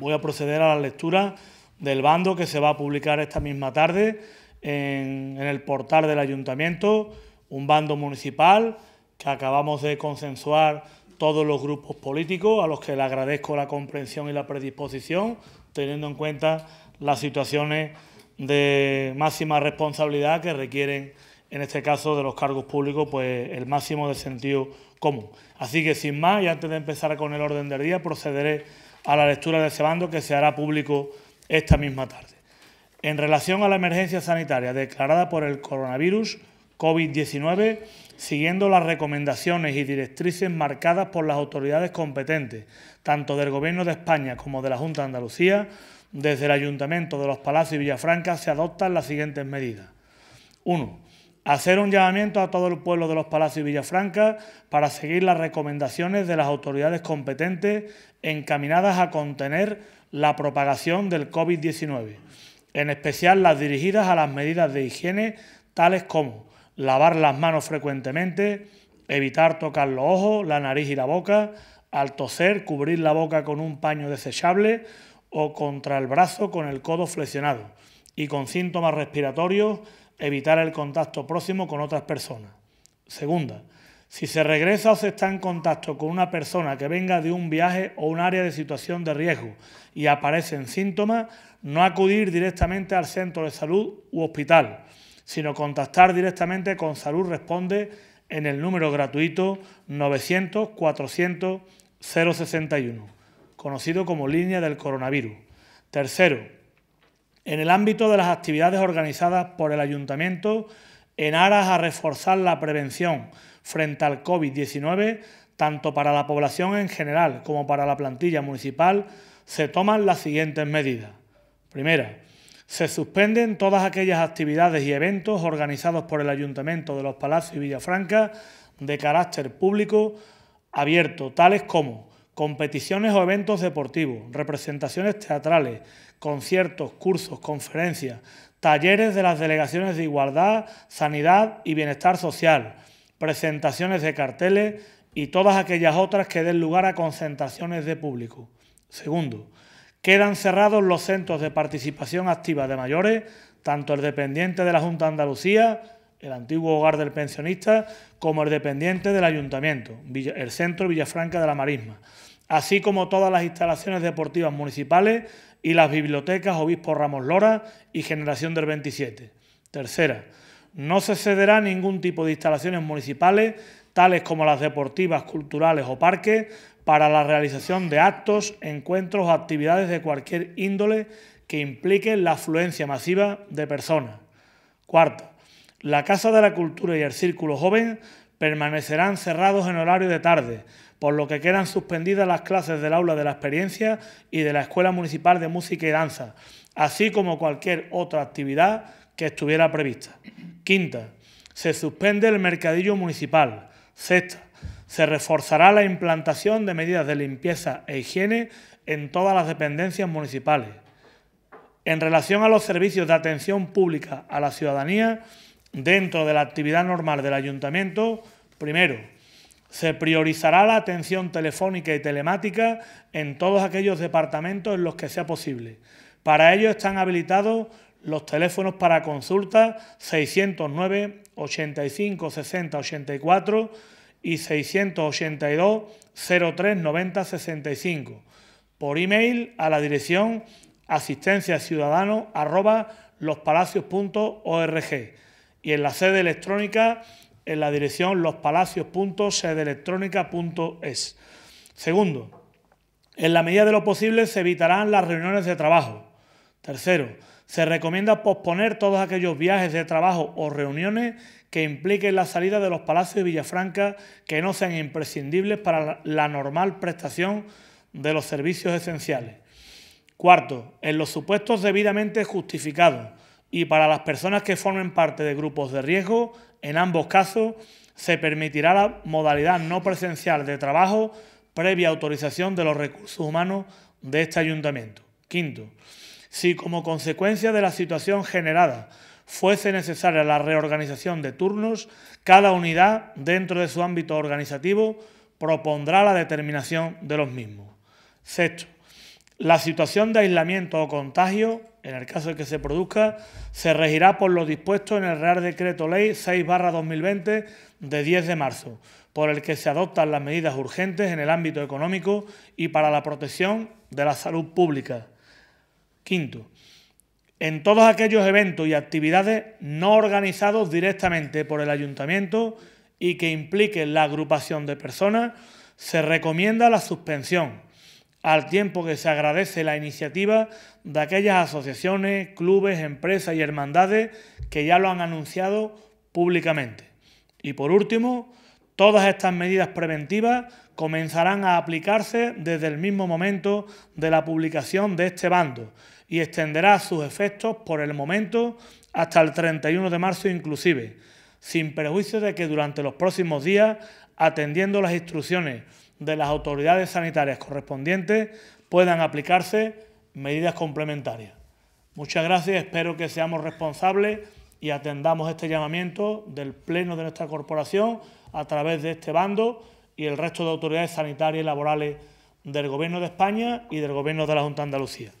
voy a proceder a la lectura del bando que se va a publicar esta misma tarde en, el portal del ayuntamiento, un bando municipal que acabamos de consensuar todos los grupos políticos, a los que le agradezco la comprensión y la predisposición, teniendo en cuenta las situaciones de máxima responsabilidad que requieren, en este caso de los cargos públicos, pues el máximo de sentido común. Así que sin más, y antes de empezar con el orden del día, procederé a la lectura de ese bando que se hará público esta misma tarde. En relación a la emergencia sanitaria declarada por el coronavirus COVID-19, siguiendo las recomendaciones y directrices marcadas por las autoridades competentes, tanto del Gobierno de España como de la Junta de Andalucía, desde el Ayuntamiento de los Palacios y Villafranca se adoptan las siguientes medidas. 1 hacer un llamamiento a todo el pueblo de los Palacios y Villafranca para seguir las recomendaciones de las autoridades competentes encaminadas a contener la propagación del COVID-19, en especial las dirigidas a las medidas de higiene tales como lavar las manos frecuentemente, evitar tocar los ojos, la nariz y la boca, al toser cubrir la boca con un paño desechable o contra el brazo con el codo flexionado y con síntomas respiratorios evitar el contacto próximo con otras personas. Segunda, si se regresa o se está en contacto con una persona que venga de un viaje o un área de situación de riesgo y aparecen síntomas, no acudir directamente al centro de salud u hospital, sino contactar directamente con Salud Responde en el número gratuito 900 400 061, conocido como línea del coronavirus. Tercero, en el ámbito de las actividades organizadas por el ayuntamiento en aras a reforzar la prevención frente al COVID-19, tanto para la población en general como para la plantilla municipal, se toman las siguientes medidas. Primera, se suspenden todas aquellas actividades y eventos organizados por el Ayuntamiento de los Palacios y Villafranca de carácter público abierto, tales como competiciones o eventos deportivos, representaciones teatrales, conciertos, cursos, conferencias, talleres de las delegaciones de igualdad, sanidad y bienestar social, presentaciones de carteles y todas aquellas otras que den lugar a concentraciones de público. Segundo, quedan cerrados los centros de participación activa de mayores, tanto el dependiente de la Junta de Andalucía el antiguo hogar del pensionista, como el dependiente del ayuntamiento, el centro Villafranca de la Marisma, así como todas las instalaciones deportivas municipales y las bibliotecas Obispo Ramos Lora y Generación del 27. Tercera, no se cederá ningún tipo de instalaciones municipales, tales como las deportivas, culturales o parques, para la realización de actos, encuentros o actividades de cualquier índole que impliquen la afluencia masiva de personas. Cuarta, la Casa de la Cultura y el Círculo Joven permanecerán cerrados en horario de tarde, por lo que quedan suspendidas las clases del aula de la experiencia y de la Escuela Municipal de Música y Danza, así como cualquier otra actividad que estuviera prevista. Quinta, se suspende el mercadillo municipal. Sexta, se reforzará la implantación de medidas de limpieza e higiene en todas las dependencias municipales. En relación a los servicios de atención pública a la ciudadanía, Dentro de la actividad normal del ayuntamiento, primero, se priorizará la atención telefónica y telemática en todos aquellos departamentos en los que sea posible. Para ello están habilitados los teléfonos para consulta 609 85 60 84 y 682 03 90 65 por email a la dirección asistenciaciudadano arroba lospalacios.org y en la sede electrónica en la dirección es Segundo, en la medida de lo posible se evitarán las reuniones de trabajo. Tercero, se recomienda posponer todos aquellos viajes de trabajo o reuniones que impliquen la salida de los palacios de Villafranca que no sean imprescindibles para la normal prestación de los servicios esenciales. Cuarto, en los supuestos debidamente justificados, y para las personas que formen parte de grupos de riesgo, en ambos casos se permitirá la modalidad no presencial de trabajo previa autorización de los recursos humanos de este ayuntamiento. Quinto, si como consecuencia de la situación generada fuese necesaria la reorganización de turnos, cada unidad dentro de su ámbito organizativo propondrá la determinación de los mismos. Sexto, la situación de aislamiento o contagio, en el caso de que se produzca, se regirá por lo dispuesto en el Real Decreto Ley 6-2020 de 10 de marzo, por el que se adoptan las medidas urgentes en el ámbito económico y para la protección de la salud pública. Quinto, en todos aquellos eventos y actividades no organizados directamente por el ayuntamiento y que impliquen la agrupación de personas, se recomienda la suspensión al tiempo que se agradece la iniciativa de aquellas asociaciones, clubes, empresas y hermandades que ya lo han anunciado públicamente. Y por último, todas estas medidas preventivas comenzarán a aplicarse desde el mismo momento de la publicación de este bando y extenderá sus efectos por el momento hasta el 31 de marzo inclusive, sin perjuicio de que durante los próximos días, atendiendo las instrucciones de las autoridades sanitarias correspondientes puedan aplicarse medidas complementarias. Muchas gracias, espero que seamos responsables y atendamos este llamamiento del Pleno de nuestra corporación a través de este bando y el resto de autoridades sanitarias y laborales del Gobierno de España y del Gobierno de la Junta de Andalucía.